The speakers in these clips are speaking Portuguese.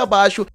abaixo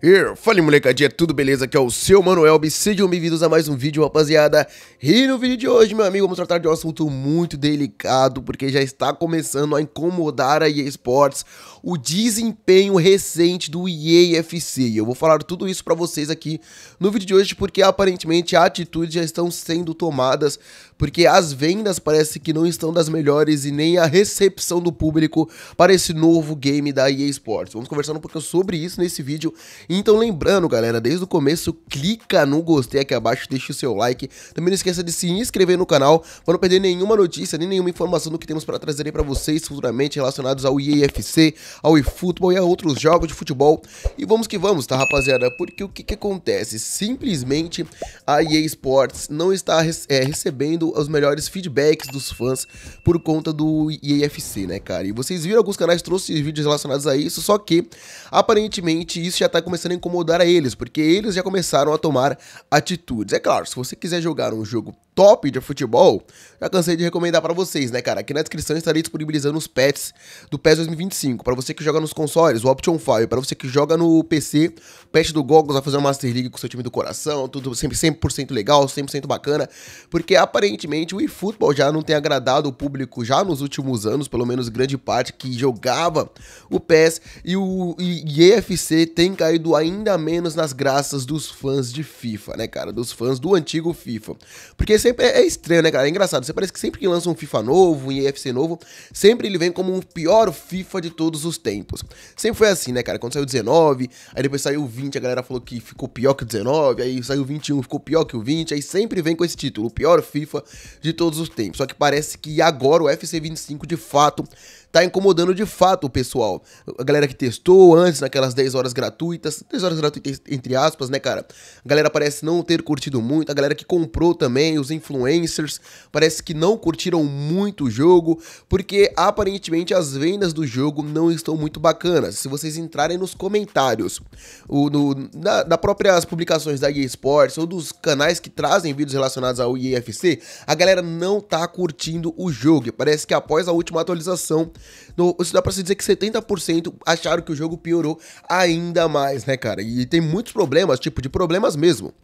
e fala molecadinha, tudo beleza? Aqui é o seu Manuel e sejam bem-vindos a mais um vídeo, rapaziada. E no vídeo de hoje, meu amigo, vamos tratar de um assunto muito delicado, porque já está começando a incomodar a EA Sports o desempenho recente do EA FC. E eu vou falar tudo isso para vocês aqui no vídeo de hoje, porque aparentemente atitudes já estão sendo tomadas, porque as vendas parece que não estão das melhores e nem a recepção do público para esse novo game da EA Sports. Vamos conversar um pouquinho sobre isso nesse vídeo então lembrando, galera, desde o começo, clica no gostei aqui abaixo, deixa o seu like. Também não esqueça de se inscrever no canal para não perder nenhuma notícia, nem nenhuma informação do que temos para trazer aí para vocês futuramente relacionados ao EAFC, ao eFootball e a outros jogos de futebol. E vamos que vamos, tá, rapaziada? Porque o que, que acontece? Simplesmente a EA Sports não está é, recebendo os melhores feedbacks dos fãs por conta do EAFC, né, cara? E vocês viram alguns canais trouxeram vídeos relacionados a isso, só que aparentemente isso já tá começando começando a incomodar a eles, porque eles já começaram a tomar atitudes. É claro, se você quiser jogar um jogo top de futebol, já cansei de recomendar para vocês, né, cara? Aqui na descrição estarei disponibilizando os pets do PES 2025. Para você que joga nos consoles, o Option 5. Para você que joga no PC, o patch do Goggles vai fazer uma Master League com seu time do coração, tudo sempre 100% legal, 100% bacana. Porque aparentemente o eFootball já não tem agradado o público já nos últimos anos, pelo menos grande parte que jogava o PES. E o e EFC tem caído caindo ainda menos nas graças dos fãs de FIFA, né, cara? Dos fãs do antigo FIFA. Porque sempre é, é estranho, né, cara? É engraçado. Você parece que sempre que lança um FIFA novo, um EFC novo, sempre ele vem como o um pior FIFA de todos os tempos. Sempre foi assim, né, cara? Quando saiu 19, aí depois saiu 20, a galera falou que ficou pior que o 19, aí saiu 21, ficou pior que o 20, aí sempre vem com esse título, o pior FIFA de todos os tempos. Só que parece que agora o FC 25 de fato tá incomodando de fato o pessoal. A galera que testou antes, naquelas 10 horas gratuitas, 10 horas gratuitas entre aspas, né, cara? A galera parece não ter curtido muito, a galera que comprou também, os influencers, parece que não curtiram muito o jogo, porque aparentemente as vendas do jogo não estão muito bacanas. Se vocês entrarem nos comentários, o, no, na, na próprias publicações da EA Sports ou dos canais que trazem vídeos relacionados ao EAFC, a galera não tá curtindo o jogo. Parece que após a última atualização, no, isso dá pra se dizer que 70% acharam que o jogo piorou ainda mais, né, cara? E tem muitos problemas, tipo, de problemas mesmo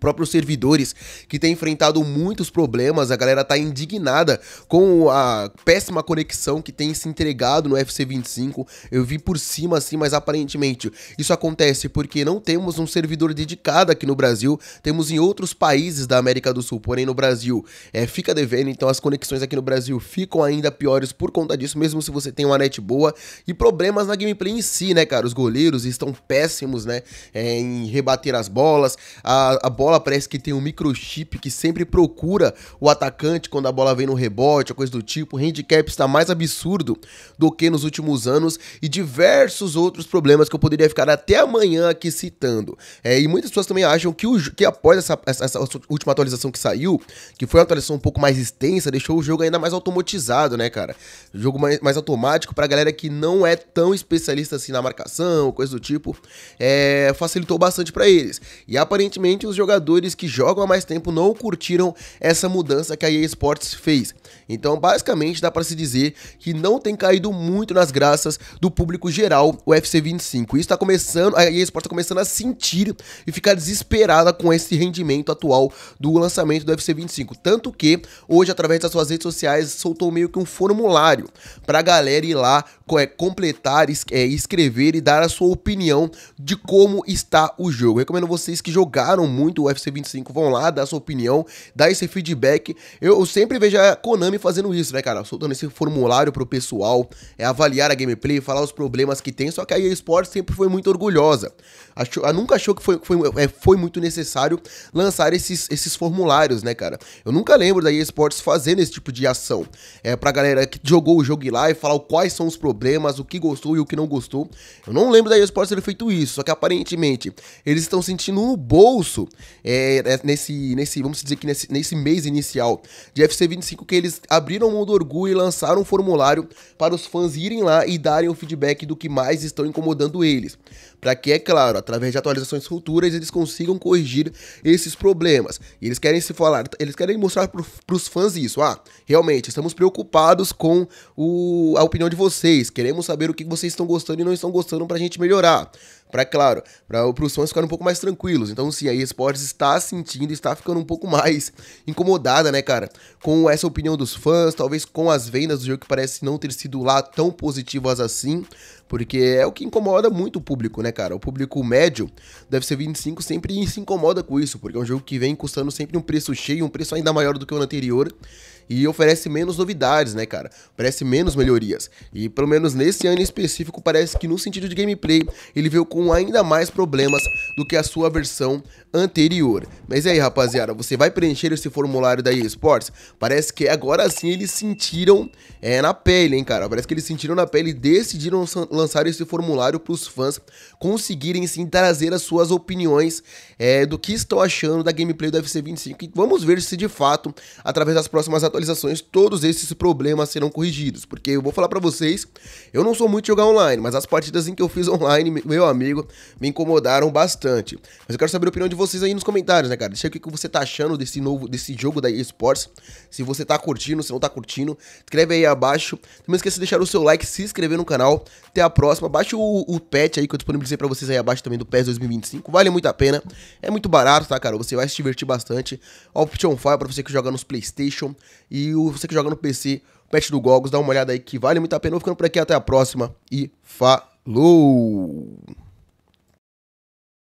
próprios servidores que tem enfrentado muitos problemas, a galera tá indignada com a péssima conexão que tem se entregado no fc 25. Eu vi por cima assim, mas aparentemente isso acontece porque não temos um servidor dedicado aqui no Brasil, temos em outros países da América do Sul, porém no Brasil é, fica devendo, então as conexões aqui no Brasil ficam ainda piores por conta disso, mesmo se você tem uma net boa e problemas na gameplay em si, né, cara? Os goleiros estão péssimos, né, é, em rebater as bolas, a, a bola bola, parece que tem um microchip que sempre procura o atacante quando a bola vem no rebote, coisa do tipo. O handicap está mais absurdo do que nos últimos anos e diversos outros problemas que eu poderia ficar até amanhã aqui citando. É, e muitas pessoas também acham que, o, que após essa, essa, essa última atualização que saiu, que foi uma atualização um pouco mais extensa, deixou o jogo ainda mais automatizado, né, cara? Jogo mais, mais automático a galera que não é tão especialista assim na marcação, coisa do tipo. É, facilitou bastante para eles. E aparentemente os jogadores jogadores que jogam há mais tempo não curtiram essa mudança que a EA Sports fez. Então, basicamente, dá para se dizer que não tem caído muito nas graças do público geral o FC 25. Isso está começando, a EA Sports está começando a sentir e ficar desesperada com esse rendimento atual do lançamento do FC 25. Tanto que, hoje, através das suas redes sociais, soltou meio que um formulário para galera ir lá é, completar, é, escrever e dar a sua opinião de como está o jogo. Recomendo vocês que jogaram muito o UFC 25 vão lá, dá sua opinião, dá esse feedback. Eu, eu sempre vejo a Konami fazendo isso, né, cara? Soltando esse formulário pro pessoal, é avaliar a gameplay, falar os problemas que tem, só que a EA Sports sempre foi muito orgulhosa. Achou, ah, nunca achou que foi, foi, é, foi muito necessário lançar esses, esses formulários, né, cara? Eu nunca lembro da EA Sports fazendo esse tipo de ação. É pra galera que jogou o jogo ir lá e falar quais são os problemas, o que gostou e o que não gostou. Eu não lembro da EA Sports ter feito isso, só que aparentemente eles estão sentindo no bolso é, é, nesse, nesse, vamos dizer que nesse, nesse mês inicial de FC 25, que eles abriram o Mundo Orgulho e lançaram um formulário para os fãs irem lá e darem o feedback do que mais estão incomodando eles. Para que, é claro, através de atualizações futuras, eles consigam corrigir esses problemas. E eles querem se falar, eles querem mostrar para os fãs isso. Ah, realmente, estamos preocupados com o, a opinião de vocês. Queremos saber o que vocês estão gostando e não estão gostando para a gente melhorar para claro, para os fãs ficarem um pouco mais tranquilos. Então, sim, a eSports está sentindo, está ficando um pouco mais incomodada, né, cara, com essa opinião dos fãs, talvez com as vendas do jogo que parece não ter sido lá tão positivas assim, porque é o que incomoda muito o público, né, cara? O público médio deve ser 25 sempre se incomoda com isso, porque é um jogo que vem custando sempre um preço cheio, um preço ainda maior do que o anterior e oferece menos novidades, né, cara? parece menos melhorias. E pelo menos nesse ano em específico parece que no sentido de gameplay ele veio com com ainda mais problemas do que a sua versão anterior. Mas e aí, rapaziada, você vai preencher esse formulário da Esports? Parece que agora sim eles sentiram é, na pele, hein, cara? Parece que eles sentiram na pele e decidiram lançar esse formulário para os fãs conseguirem sim trazer as suas opiniões é, do que estão achando da gameplay do UFC 25. E vamos ver se de fato, através das próximas atualizações, todos esses problemas serão corrigidos. Porque eu vou falar para vocês, eu não sou muito jogar online, mas as partidas em que eu fiz online, meu amigo, me incomodaram bastante. Mas eu quero saber a opinião de vocês aí nos comentários, né, cara? Deixa o que você tá achando desse novo, desse jogo da eSports. Se você tá curtindo, se não tá curtindo, escreve aí abaixo. Não esqueça de deixar o seu like, se inscrever no canal. Até a próxima. Baixe o, o patch aí que eu disponibilizei pra vocês aí abaixo também do PES 2025. Vale muito a pena. É muito barato, tá, cara? Você vai se divertir bastante. Option Fire pra você que joga nos Playstation e você que joga no PC patch do Gogos, dá uma olhada aí que vale muito a pena. vou ficando por aqui, até a próxima e falou!